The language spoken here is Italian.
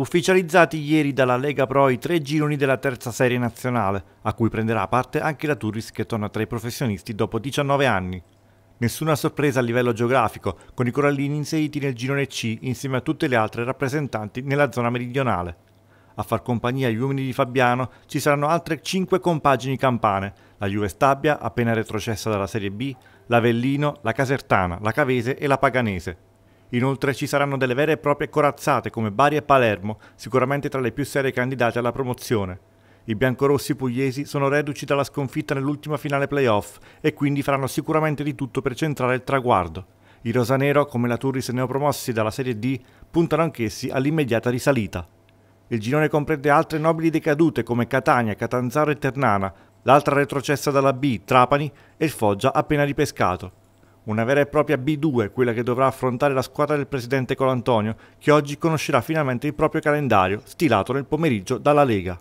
ufficializzati ieri dalla Lega Pro i tre gironi della terza serie nazionale, a cui prenderà parte anche la Turris che torna tra i professionisti dopo 19 anni. Nessuna sorpresa a livello geografico, con i corallini inseriti nel girone C insieme a tutte le altre rappresentanti nella zona meridionale. A far compagnia agli uomini di Fabiano ci saranno altre 5 compagini campane, la Juve Stabia, appena retrocessa dalla Serie B, l'Avellino, la Casertana, la Cavese e la Paganese. Inoltre ci saranno delle vere e proprie corazzate come Bari e Palermo, sicuramente tra le più serie candidate alla promozione. I biancorossi pugliesi sono reduci dalla sconfitta nell'ultima finale playoff e quindi faranno sicuramente di tutto per centrare il traguardo. I rosanero, come la Turris neopromossi dalla Serie D, puntano anch'essi all'immediata risalita. Il girone comprende altre nobili decadute come Catania, Catanzaro e Ternana, l'altra retrocessa dalla B, Trapani e il Foggia appena ripescato. Una vera e propria B2, quella che dovrà affrontare la squadra del presidente Colantonio, che oggi conoscerà finalmente il proprio calendario, stilato nel pomeriggio dalla Lega.